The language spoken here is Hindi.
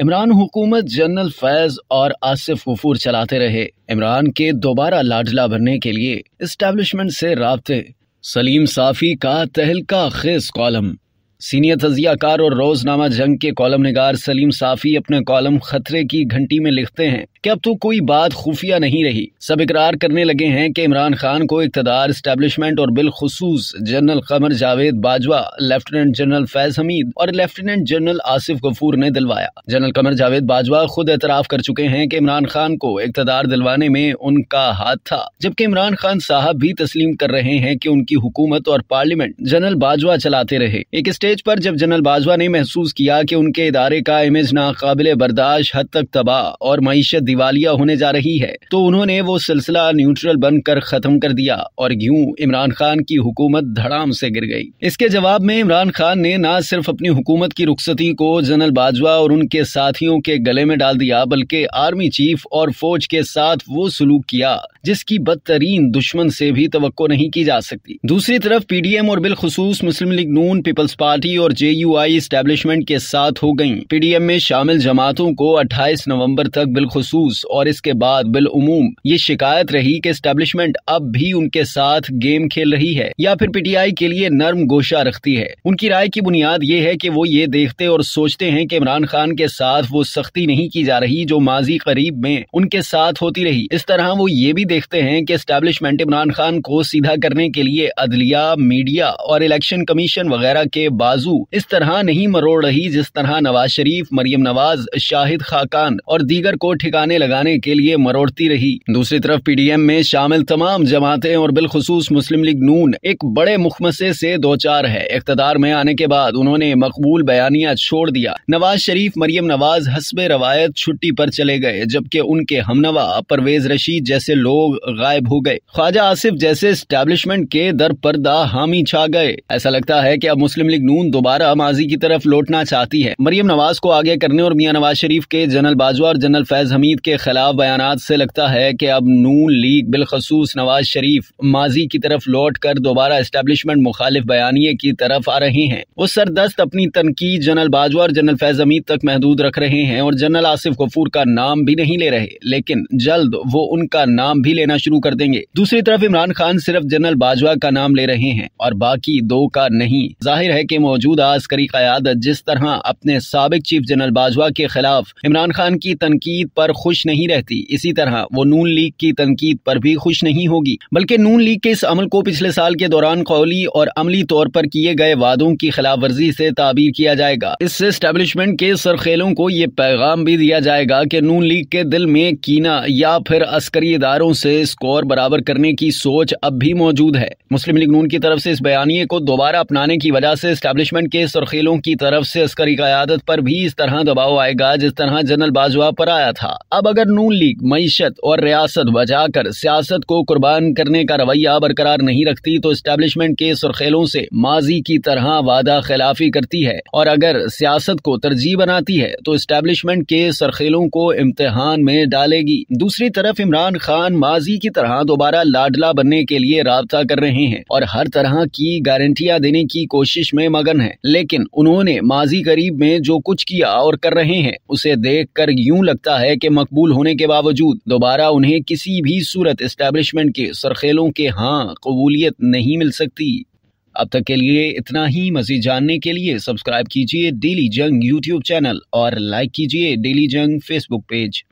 इमरान हुकूमत जनरल फैज और आसिफ गफूर चलाते रहे इमरान के दोबारा लाडला भरने के लिए इस्टेब्लिशमेंट से रबते सलीम साफी का तहलका खेस कॉलम सीनियर कार और रोजनामा जंग के कॉलम नगार सलीम साफी अपने कॉलम खतरे की घंटी में लिखते हैं कि अब तो कोई बात खुफिया नहीं रही सब इकरार करने लगे हैं कि इमरान खान को इकतदार स्टैब्लिशमेंट और बिलखसूस general Qamar Javed Bajwa lieutenant general Faiz Hameed और लेफ्टिनेंट जनरल आसिफ गफूर ने दिलवाया जनरल कमर जावेद बाजवा खुद एतराफ कर चुके हैं कि इमरान खान को इकतदार दिलवाने में उनका हाथ था जबकि इमरान खान साहब भी तस्लीम कर रहे हैं की उनकी हुकूमत और पार्लियामेंट जनरल बाजवा चलाते रहे एक स्टेज पर जब जनरल बाजवा ने महसूस किया की उनके इदारे का इमेज नाकाबिल बर्दाश्त हद तक तबाह और मीशत दिवालिया होने जा रही है तो उन्होंने वो सिलसिला न्यूट्रल बनकर खत्म कर दिया और यूं इमरान खान की हुकूमत धड़ाम से गिर गई इसके जवाब में इमरान खान ने न सिर्फ अपनी हुकूमत की रुखसती को जनरल बाजवा और उनके साथियों के गले में डाल दिया बल्कि आर्मी चीफ और फौज के साथ वो सलूक किया जिसकी बदतरीन दुश्मन से भी तो नहीं की जा सकती दूसरी तरफ पीडीएम और बिलखसूस मुस्लिम लीग नून पीपल्स पार्टी और जे यू आई स्टैब्लिशमेंट के साथ हो गयी एम में शामिल जमातों को अट्ठाईस नवम्बर तक बिलखसूस महसूस और इसके बाद बिलूम ये शिकायत रही कि स्टेब्लिशमेंट अब भी उनके साथ गेम खेल रही है या फिर पीटीआई के लिए नर्म गोशा रखती है उनकी राय की बुनियाद ये है कि वो ये देखते और सोचते हैं कि इमरान खान के साथ वो सख्ती नहीं की जा रही जो माजी करीब में उनके साथ होती रही इस तरह वो ये भी देखते हैं कि स्टैब्लिशमेंट इमरान खान को सीधा करने के लिए अदलिया मीडिया और इलेक्शन कमीशन वगैरह के बाजू इस तरह नहीं मरोड़ रही जिस तरह नवाज शरीफ मरियम नवाज शाहिद खाकान और दीगर को ठिकाने निशाने लगाने के लिए मरोड़ती रही दूसरी तरफ पीडीएम में शामिल तमाम जमातें और बिलखसूस मुस्लिम लीग नून एक बड़े मुखमसे से दो चार है इकतदार में आने के बाद उन्होंने मकबूल बयानिया छोड़ दिया नवाज शरीफ मरियम नवाज हसब रवायत छुट्टी पर चले गए जबकि उनके हमनवा परवेज रशीद जैसे लोग गायब हो गए ख्वाजा आसिफ जैसे स्टैब्लिशमेंट के दर पर्दा हामी छा गए ऐसा लगता है की अब मुस्लिम लीग नून दोबारा माजी की तरफ लौटना चाहती है मरियम नवाज को आगे करने और मियाँ नवाज शरीफ के जनरल बाजवा और जनरल फैज हमीद तोहहीद के खिलाफ बयान से लगता है कि अब नून लीग बिलखसूस नवाज शरीफ माजी की तरफ लौट कर दोबारा इस्टेबलिशमेंट मुखालिफ बयानी की तरफ आ रहे हैं वो सरदस्त अपनी तनकीद जनरल बाजवा और जनरल फैज अमीद तक महदूद रख रहे हैं और जनरल आसिफ गफूर का नाम भी नहीं ले रहे लेकिन जल्द वो उनका नाम भी लेना शुरू कर देंगे दूसरी तरफ इमरान खान सिर्फ जनरल बाजवा का नाम ले रहे हैं और बाकी दो का नहीं जाहिर है की मौजूदा आस्करी क्यादत जिस तरह अपने सबक चीफ जनरल बाजवा के खिलाफ इमरान खान की तनकीद पर खुद खुश नहीं रहती इसी तरह वो नून लीग की तनकीद पर भी खुश नहीं होगी बल्कि नून लीग के इस अमल को पिछले साल के दौरान कौली और अमली तौर पर किए गए वादों की खिलाफ वर्जी से ताबीर किया जाएगा इससे स्टैब्लिशमेंट के सरखेलों को ये पैगाम भी दिया जाएगा कि नून लीग के दिल में कीना या फिर अस्करी इदारों से स्कोर बराबर करने की सोच अब भी मौजूद है मुस्लिम लीग नून की तरफ से इस बयानी को दोबारा अपनाने की वजह से स्टैब्लिशमेंट के सरखेलों की तरफ से अस्करी क्यादत पर भी इस तरह दबाव आएगा जिस तरह जनरल बाजवा पर आया था अब अगर नून लीग मीशत और रियासत बचाकर सियासत को कुर्बान करने का रवैया बरकरार नहीं रखती तो इस्टेब्लिशमेंट के सुरखेलों से माजी की तरह वादा खिलाफी करती है और अगर सियासत को तरजीह बनाती है तो इस्टेब्लिशमेंट के सरखेलों को इम्तहान में डालेगी दूसरी तरफ इमरान खान माजी की तरह दोबारा लाडला बनने के लिए रबता कर रहे हैं और हर तरह की गारंटियां देने की कोशिश में मगन है लेकिन उन्होंने माजी करीब में जो कुछ किया और कर रहे हैं उसे देख कर यूँ लगता है की मकबूल होने के बावजूद दोबारा उन्हें किसी भी सूरत इस्टेब्लिशमेंट के सरखेलों के हाँ कबूलियत नहीं मिल सकती अब तक के लिए इतना ही मजीद जानने के लिए सब्सक्राइब कीजिए डेली जंग यूट्यूब चैनल और लाइक कीजिए डेली जंग फेसबुक पेज